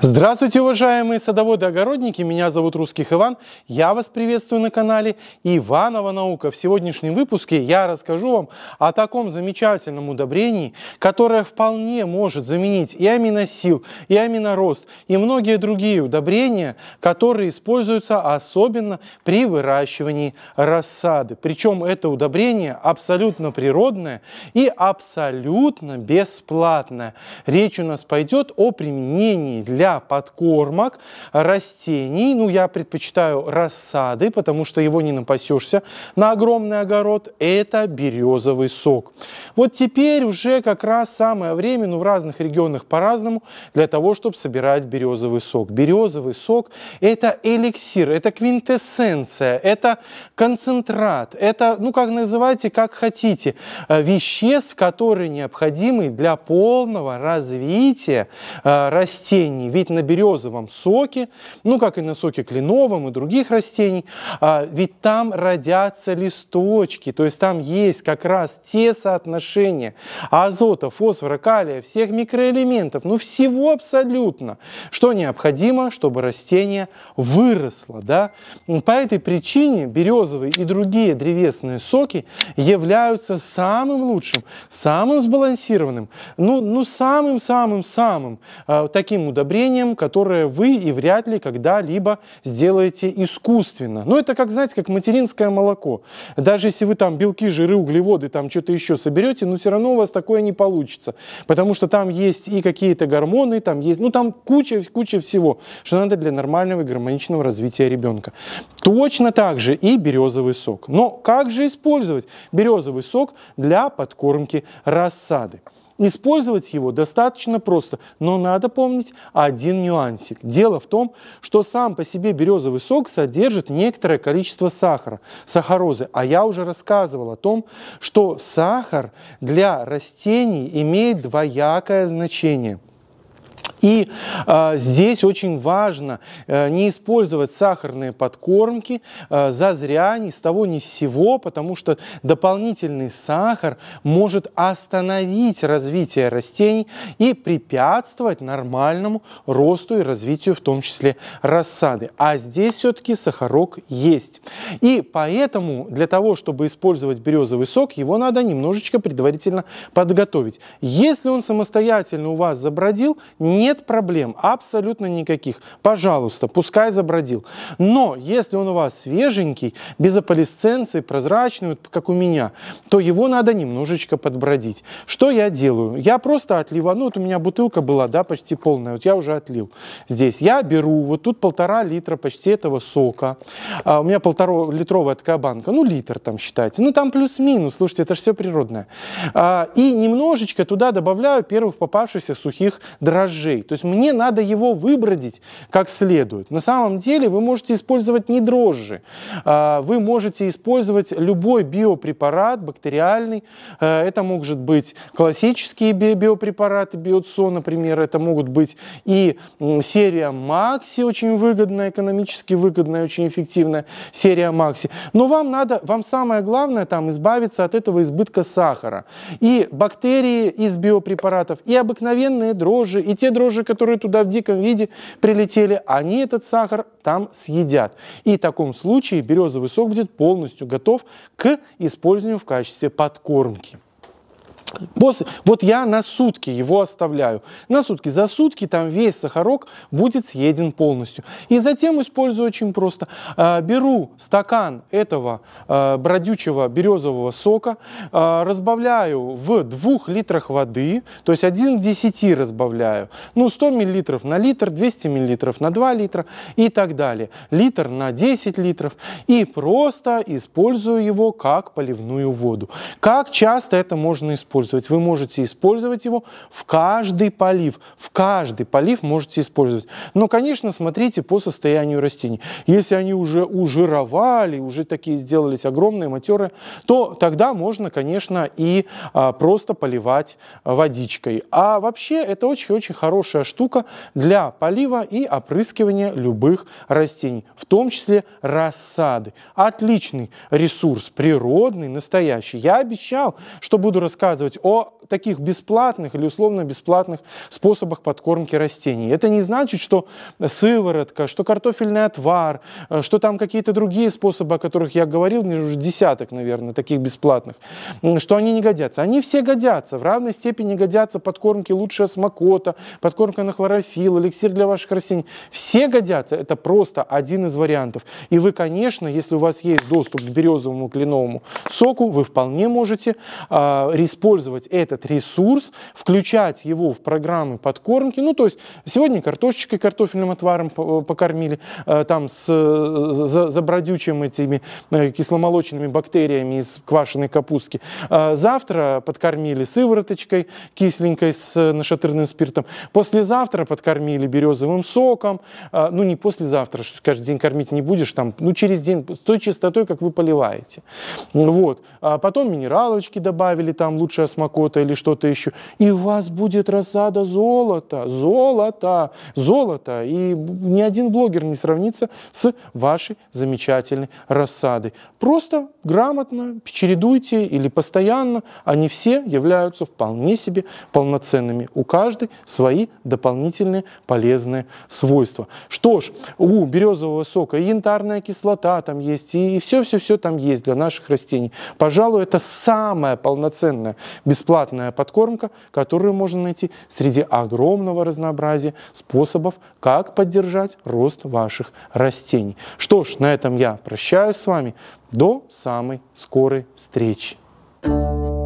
Здравствуйте, уважаемые садоводы-огородники! Меня зовут Русских Иван. Я вас приветствую на канале Иванова Наука. В сегодняшнем выпуске я расскажу вам о таком замечательном удобрении, которое вполне может заменить и аминосил, и аминорост, и многие другие удобрения, которые используются особенно при выращивании рассады. Причем это удобрение абсолютно природное и абсолютно бесплатное. Речь у нас пойдет о применении для для подкормок растений. Ну, я предпочитаю рассады, потому что его не напасешься на огромный огород. Это березовый сок. Вот теперь уже как раз самое время, ну, в разных регионах по-разному, для того, чтобы собирать березовый сок. Березовый сок – это эликсир, это квинтэссенция, это концентрат, это, ну, как называйте, как хотите, э, веществ, которые необходимы для полного развития э, растений ведь на березовом соке, ну как и на соке кленовом и других растений, а, ведь там родятся листочки, то есть там есть как раз те соотношения азота, фосфора, калия, всех микроэлементов, ну всего абсолютно, что необходимо, чтобы растение выросло. Да? По этой причине березовые и другие древесные соки являются самым лучшим, самым сбалансированным, ну, ну самым-самым-самым э, таким удобрением, изменением, которое вы и вряд ли когда-либо сделаете искусственно. Но ну, это, как знаете, как материнское молоко. Даже если вы там белки, жиры, углеводы, там что-то еще соберете, но все равно у вас такое не получится. Потому что там есть и какие-то гормоны, там есть, ну там куча, куча всего, что надо для нормального и гармоничного развития ребенка. Точно так же и березовый сок. Но как же использовать березовый сок для подкормки рассады? Использовать его достаточно просто, но надо помнить один нюансик. Дело в том, что сам по себе березовый сок содержит некоторое количество сахара, сахарозы. А я уже рассказывал о том, что сахар для растений имеет двоякое значение – и э, здесь очень важно э, не использовать сахарные подкормки э, зазря, ни с того, ни с сего, потому что дополнительный сахар может остановить развитие растений и препятствовать нормальному росту и развитию, в том числе рассады. А здесь все-таки сахарок есть. И поэтому для того, чтобы использовать березовый сок, его надо немножечко предварительно подготовить. Если он самостоятельно у вас забродил, не нет проблем, абсолютно никаких. Пожалуйста, пускай забродил. Но если он у вас свеженький, без аполисценции, прозрачный, вот как у меня, то его надо немножечко подбродить. Что я делаю? Я просто отливаю. Ну, вот у меня бутылка была, да, почти полная. Вот я уже отлил здесь. Я беру, вот тут полтора литра почти этого сока. А, у меня полтора литровая такая банка. Ну, литр там считайте. Ну, там плюс-минус. Слушайте, это же все природное. А, и немножечко туда добавляю первых попавшихся сухих дрожжей ключей. То есть мне надо его выбродить как следует. На самом деле вы можете использовать не дрожжи. А, вы можете использовать любой биопрепарат, бактериальный. А, это могут быть классические биопрепараты, биоцо, например. Это могут быть и серия Макси, очень выгодная, экономически выгодная, очень эффективная серия Макси. Но вам надо, вам самое главное там избавиться от этого избытка сахара. И бактерии из биопрепаратов, и обыкновенные дрожжи, и те дрожжи, тоже, которые туда в диком виде прилетели, они этот сахар там съедят. И в таком случае березовый сок будет полностью готов к использованию в качестве подкормки. После, вот я на сутки его оставляю. На сутки. За сутки там весь сахарок будет съеден полностью. И затем использую очень просто. А, беру стакан этого а, бродючего березового сока, а, разбавляю в 2 литрах воды, то есть 1 к 10 разбавляю. Ну, 100 миллилитров на литр, 200 миллилитров на 2 литра и так далее. Литр на 10 литров. И просто использую его как поливную воду. Как часто это можно использовать? использовать. Вы можете использовать его в каждый полив. В каждый полив можете использовать. Но, конечно, смотрите по состоянию растений. Если они уже ужировали, уже такие сделались огромные, матеры, то тогда можно, конечно, и а, просто поливать водичкой. А вообще это очень-очень хорошая штука для полива и опрыскивания любых растений, в том числе рассады. Отличный ресурс, природный, настоящий. Я обещал, что буду рассказывать рассказывать о таких бесплатных или условно бесплатных способах подкормки растений. Это не значит, что сыворотка, что картофельный отвар, э, что там какие-то другие способы, о которых я говорил, мне уже десяток, наверное, таких бесплатных, что они не годятся. Они все годятся, в равной степени годятся подкормки лучшая смокота, подкормка на хлорофилл, эликсир для ваших растений. Все годятся, это просто один из вариантов. И вы, конечно, если у вас есть доступ к березовому кленовому соку, вы вполне можете э, использовать этот ресурс, включать его в программы подкормки. Ну, то есть сегодня картошечкой, картофельным отваром э, покормили, э, там с э, забродючим этими кисломолочными бактериями из квашеной капустки. Завтра подкормили сывороточкой кисленькой с нашатырным спиртом. Послезавтра подкормили березовым соком. Ну, не послезавтра, что каждый день кормить не будешь, там, ну, через день, с той частотой, как вы поливаете. Вот. А потом минералочки добавили, там лучше смокота или что-то еще, и у вас будет рассада золота, золота, золота. И ни один блогер не сравнится с вашей замечательной рассадой. Просто грамотно чередуйте или постоянно, они все являются вполне себе полноценными. У каждой свои дополнительные полезные свойства. Что ж, у березового сока и янтарная кислота там есть, и все-все-все там есть для наших растений. Пожалуй, это самая полноценная бесплатная подкормка, которую можно найти среди огромного разнообразия способов, как поддержать рост ваших растений. Что ж, на этом я прощаюсь с вами. До самой скорой встречи. thank you